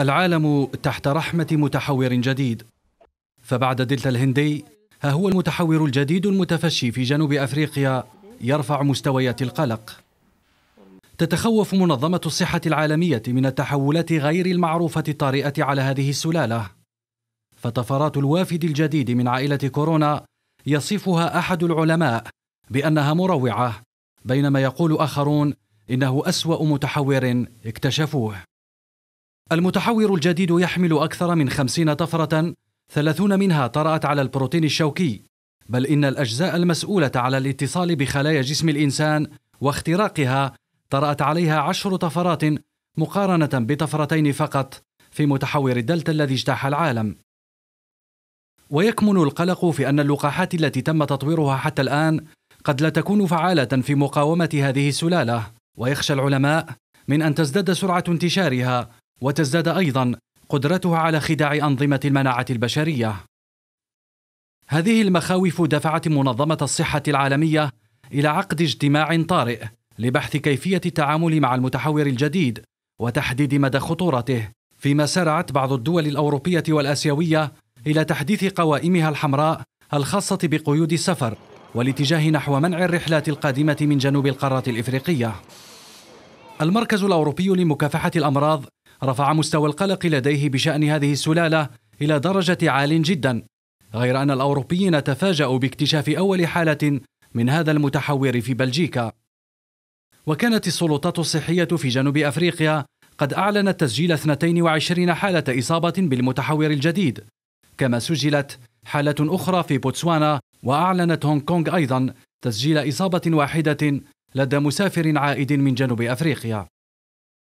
العالم تحت رحمة متحور جديد فبعد دلتا الهندي ها هو المتحور الجديد المتفشي في جنوب أفريقيا يرفع مستويات القلق تتخوف منظمة الصحة العالمية من التحولات غير المعروفة الطارئة على هذه السلالة فطفرات الوافد الجديد من عائلة كورونا يصفها أحد العلماء بأنها مروعة بينما يقول آخرون إنه أسوأ متحور اكتشفوه المتحور الجديد يحمل أكثر من خمسين طفرة ثلاثون منها طرأت على البروتين الشوكي بل إن الأجزاء المسؤولة على الاتصال بخلايا جسم الإنسان واختراقها طرأت عليها عشر طفرات مقارنة بطفرتين فقط في متحور الدلتا الذي اجتاح العالم ويكمن القلق في أن اللقاحات التي تم تطويرها حتى الآن قد لا تكون فعالة في مقاومة هذه السلالة ويخشى العلماء من أن تزداد سرعة انتشارها وتزداد أيضا قدرتها على خداع أنظمة المناعة البشرية. هذه المخاوف دفعت منظمة الصحة العالمية إلى عقد اجتماع طارئ لبحث كيفية التعامل مع المتحور الجديد وتحديد مدى خطورته، فيما سارعت بعض الدول الأوروبية والآسيوية إلى تحديث قوائمها الحمراء الخاصة بقيود السفر والاتجاه نحو منع الرحلات القادمة من جنوب القارة الإفريقية. المركز الأوروبي لمكافحة الأمراض رفع مستوى القلق لديه بشأن هذه السلالة إلى درجة عال جدا غير أن الأوروبيين تفاجأوا باكتشاف أول حالة من هذا المتحور في بلجيكا وكانت السلطات الصحية في جنوب أفريقيا قد أعلنت تسجيل 22 حالة إصابة بالمتحور الجديد كما سجلت حالة أخرى في بوتسوانا وأعلنت هونغ كونغ أيضا تسجيل إصابة واحدة لدى مسافر عائد من جنوب أفريقيا